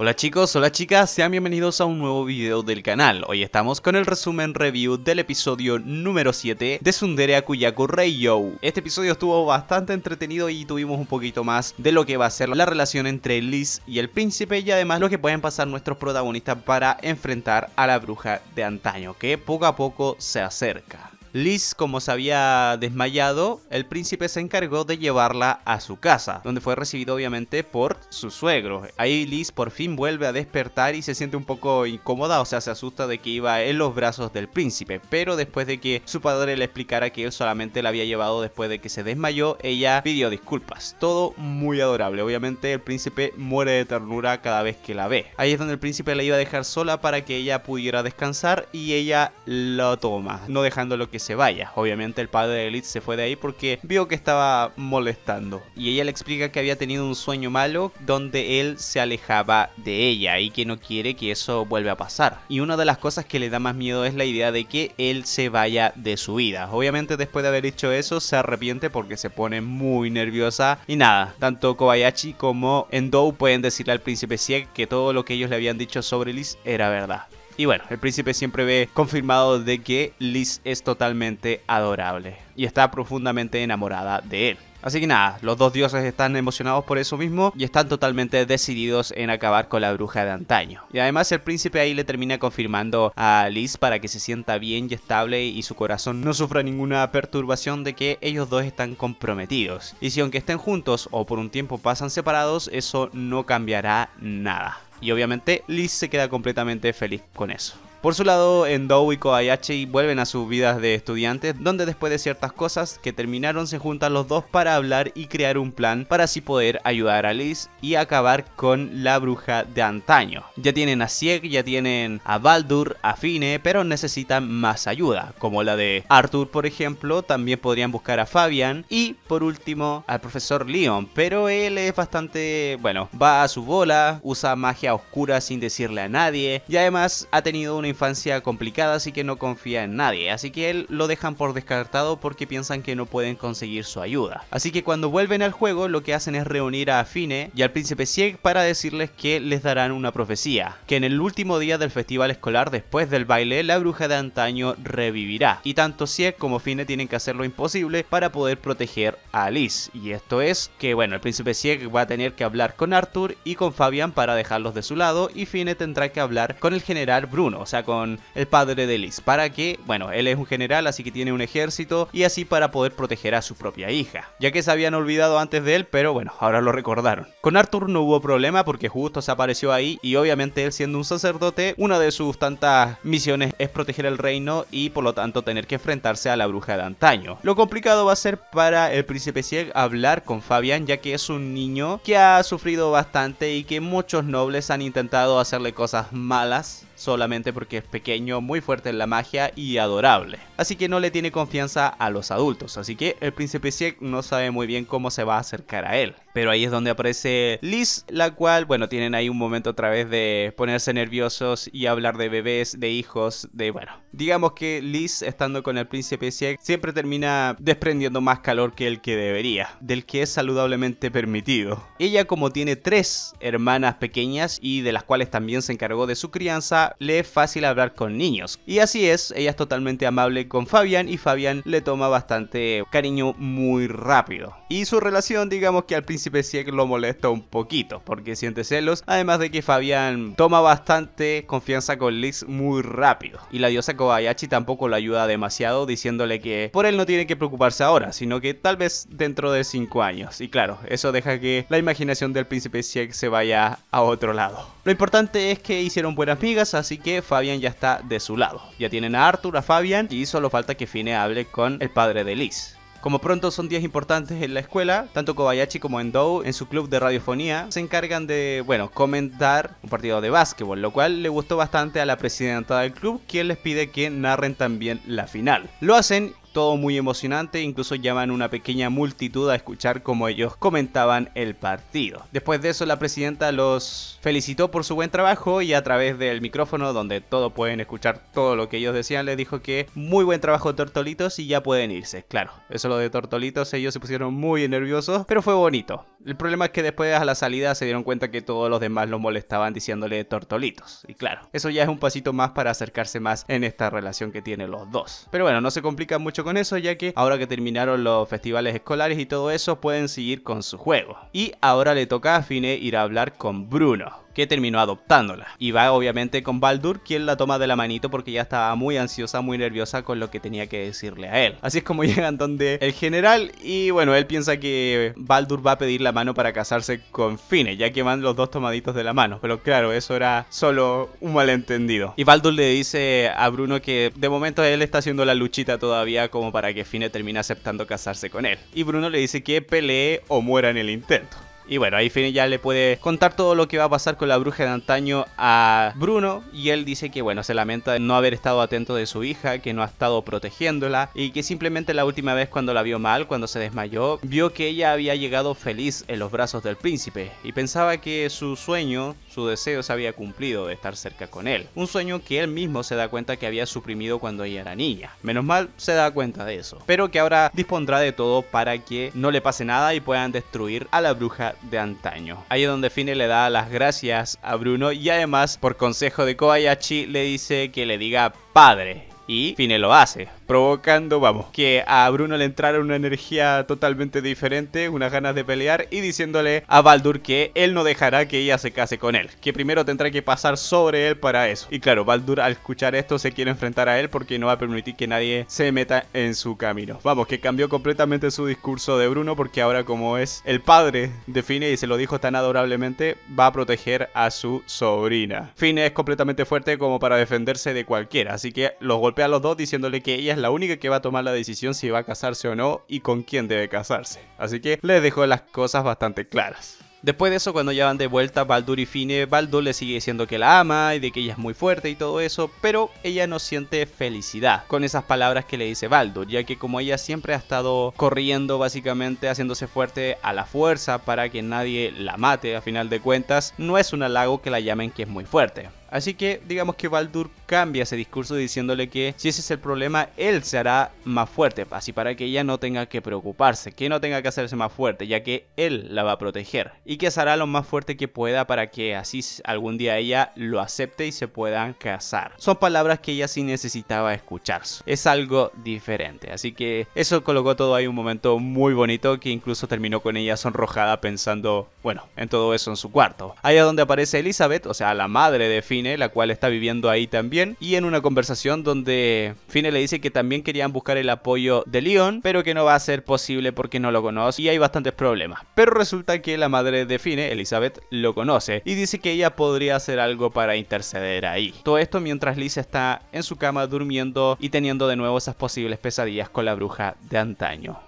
Hola chicos, hola chicas, sean bienvenidos a un nuevo video del canal. Hoy estamos con el resumen review del episodio número 7 de Sundere Akuyaku Reiyo. Este episodio estuvo bastante entretenido y tuvimos un poquito más de lo que va a ser la relación entre Liz y el príncipe y además lo que pueden pasar nuestros protagonistas para enfrentar a la bruja de antaño, que poco a poco se acerca. Liz, como se había desmayado, el príncipe se encargó de llevarla a su casa, donde fue recibido obviamente por su suegro. Ahí Liz por fin vuelve a despertar y se siente un poco incómoda, o sea, se asusta de que iba en los brazos del príncipe, pero después de que su padre le explicara que él solamente la había llevado después de que se desmayó, ella pidió disculpas. Todo muy adorable, obviamente el príncipe muere de ternura cada vez que la ve. Ahí es donde el príncipe la iba a dejar sola para que ella pudiera descansar y ella lo toma, no dejando lo que se vaya. Obviamente el padre de Liz se fue de ahí porque vio que estaba molestando. Y ella le explica que había tenido un sueño malo donde él se alejaba de ella y que no quiere que eso vuelva a pasar. Y una de las cosas que le da más miedo es la idea de que él se vaya de su vida. Obviamente después de haber hecho eso se arrepiente porque se pone muy nerviosa. Y nada, tanto Kobayashi como Endou pueden decirle al príncipe Sieg que todo lo que ellos le habían dicho sobre Liz era verdad. Y bueno, el príncipe siempre ve confirmado de que Liz es totalmente adorable y está profundamente enamorada de él. Así que nada, los dos dioses están emocionados por eso mismo y están totalmente decididos en acabar con la bruja de antaño. Y además el príncipe ahí le termina confirmando a Liz para que se sienta bien y estable y su corazón no sufra ninguna perturbación de que ellos dos están comprometidos. Y si aunque estén juntos o por un tiempo pasan separados, eso no cambiará nada. Y obviamente Liz se queda completamente feliz con eso. Por su lado, endowiko y Kobayashi vuelven a sus vidas de estudiantes, donde después de ciertas cosas que terminaron se juntan los dos para hablar y crear un plan para así poder ayudar a Liz y acabar con la bruja de antaño. Ya tienen a Sieg, ya tienen a Baldur, a Fine, pero necesitan más ayuda, como la de Arthur por ejemplo, también podrían buscar a Fabian y por último al profesor Leon, pero él es bastante, bueno, va a su bola, usa magia oscura sin decirle a nadie y además ha tenido una infancia complicada, así que no confía en nadie, así que él lo dejan por descartado porque piensan que no pueden conseguir su ayuda. Así que cuando vuelven al juego lo que hacen es reunir a Fine y al príncipe Sieg para decirles que les darán una profecía, que en el último día del festival escolar después del baile la bruja de antaño revivirá, y tanto Sieg como Fine tienen que hacer lo imposible para poder proteger a Alice, y esto es que bueno, el príncipe Sieg va a tener que hablar con Arthur y con Fabian para dejarlos de su lado y Fine tendrá que hablar con el general Bruno, o sea, con el padre de Liz, para que, bueno, él es un general, así que tiene un ejército y así para poder proteger a su propia hija, ya que se habían olvidado antes de él, pero bueno, ahora lo recordaron. Con Arthur no hubo problema porque justo se apareció ahí y obviamente él siendo un sacerdote, una de sus tantas misiones es proteger el reino y por lo tanto tener que enfrentarse a la bruja de antaño. Lo complicado va a ser para el príncipe Sieg hablar con Fabian, ya que es un niño que ha sufrido bastante y que muchos nobles han intentado hacerle cosas malas solamente porque es pequeño, muy fuerte en la magia y adorable. Así que no le tiene confianza a los adultos, así que el príncipe Sieg no sabe muy bien cómo se va a acercar a él pero ahí es donde aparece Liz, la cual, bueno, tienen ahí un momento a través de ponerse nerviosos y hablar de bebés, de hijos, de, bueno, digamos que Liz estando con el príncipe Sieg siempre termina desprendiendo más calor que el que debería, del que es saludablemente permitido. Ella como tiene tres hermanas pequeñas y de las cuales también se encargó de su crianza, le es fácil hablar con niños. Y así es, ella es totalmente amable con Fabian y Fabian le toma bastante cariño muy rápido. Y su relación, digamos que al principio príncipe lo molesta un poquito porque siente celos, además de que Fabián toma bastante confianza con Liz muy rápido. Y la diosa Kobayashi tampoco lo ayuda demasiado diciéndole que por él no tiene que preocuparse ahora, sino que tal vez dentro de 5 años. Y claro, eso deja que la imaginación del príncipe Sieg se vaya a otro lado. Lo importante es que hicieron buenas migas, así que Fabián ya está de su lado. Ya tienen a Arthur, a Fabian y solo falta que Fine hable con el padre de Liz. Como pronto son días importantes en la escuela, tanto Kobayashi como Endo en su club de radiofonía se encargan de, bueno, comentar un partido de básquetbol, lo cual le gustó bastante a la presidenta del club, quien les pide que narren también la final. Lo hacen todo muy emocionante, incluso llaman una pequeña multitud a escuchar cómo ellos comentaban el partido. Después de eso la presidenta los felicitó por su buen trabajo y a través del micrófono donde todos pueden escuchar todo lo que ellos decían les dijo que muy buen trabajo Tortolitos y ya pueden irse. Claro, eso lo de Tortolitos ellos se pusieron muy nerviosos, pero fue bonito. El problema es que después a la salida se dieron cuenta que todos los demás los molestaban diciéndole Tortolitos. Y claro, eso ya es un pasito más para acercarse más en esta relación que tienen los dos. Pero bueno, no se complica mucho con eso, ya que ahora que terminaron los festivales escolares y todo eso, pueden seguir con su juego. Y ahora le toca a Fine ir a hablar con Bruno que terminó adoptándola. Y va obviamente con Baldur, quien la toma de la manito porque ya estaba muy ansiosa, muy nerviosa con lo que tenía que decirle a él. Así es como llegan donde el general y bueno, él piensa que Baldur va a pedir la mano para casarse con Fine, ya que van los dos tomaditos de la mano. Pero claro, eso era solo un malentendido. Y Baldur le dice a Bruno que de momento él está haciendo la luchita todavía como para que Fine termine aceptando casarse con él. Y Bruno le dice que pelee o muera en el intento. Y bueno, ahí Finny ya le puede contar todo lo que va a pasar con la bruja de antaño a Bruno y él dice que bueno, se lamenta de no haber estado atento de su hija, que no ha estado protegiéndola y que simplemente la última vez cuando la vio mal, cuando se desmayó, vio que ella había llegado feliz en los brazos del príncipe y pensaba que su sueño, su deseo se había cumplido de estar cerca con él. Un sueño que él mismo se da cuenta que había suprimido cuando ella era niña. Menos mal se da cuenta de eso, pero que ahora dispondrá de todo para que no le pase nada y puedan destruir a la bruja de antaño. Ahí es donde Fine le da las gracias a Bruno y además por consejo de Kobayashi le dice que le diga padre y Fine lo hace, provocando, vamos, que a Bruno le entrara una energía totalmente diferente, unas ganas de pelear y diciéndole a Baldur que él no dejará que ella se case con él, que primero tendrá que pasar sobre él para eso. Y claro, Baldur al escuchar esto se quiere enfrentar a él porque no va a permitir que nadie se meta en su camino. Vamos, que cambió completamente su discurso de Bruno porque ahora como es el padre de Fine y se lo dijo tan adorablemente, va a proteger a su sobrina. Fine es completamente fuerte como para defenderse de cualquiera, así que los golpes a los dos diciéndole que ella es la única que va a tomar la decisión si va a casarse o no y con quién debe casarse. Así que les dejo las cosas bastante claras. Después de eso, cuando ya van de vuelta Baldur y Fine, Baldur le sigue diciendo que la ama y de que ella es muy fuerte y todo eso, pero ella no siente felicidad con esas palabras que le dice Baldur, ya que como ella siempre ha estado corriendo básicamente, haciéndose fuerte a la fuerza para que nadie la mate a final de cuentas, no es un halago que la llamen que es muy fuerte. Así que digamos que Baldur cambia ese discurso diciéndole que si ese es el problema, él se hará más fuerte, así para que ella no tenga que preocuparse, que no tenga que hacerse más fuerte, ya que él la va a proteger y que se hará lo más fuerte que pueda para que así algún día ella lo acepte y se puedan casar. Son palabras que ella sí necesitaba escuchar, es algo diferente, así que eso colocó todo ahí un momento muy bonito que incluso terminó con ella sonrojada pensando, bueno, en todo eso en su cuarto. Ahí es donde aparece Elizabeth, o sea, la madre de Finn la cual está viviendo ahí también, y en una conversación donde Fine le dice que también querían buscar el apoyo de Leon, pero que no va a ser posible porque no lo conoce y hay bastantes problemas. Pero resulta que la madre de Fine, Elizabeth, lo conoce y dice que ella podría hacer algo para interceder ahí. Todo esto mientras Lisa está en su cama durmiendo y teniendo de nuevo esas posibles pesadillas con la bruja de antaño.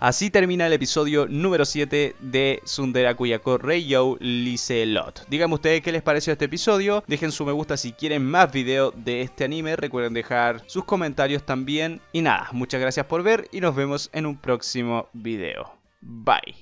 Así termina el episodio número 7 de Sundera Kuyako Lice Lot. Díganme ustedes qué les pareció este episodio. Dejen su me gusta si quieren más videos de este anime. Recuerden dejar sus comentarios también. Y nada, muchas gracias por ver y nos vemos en un próximo video. Bye.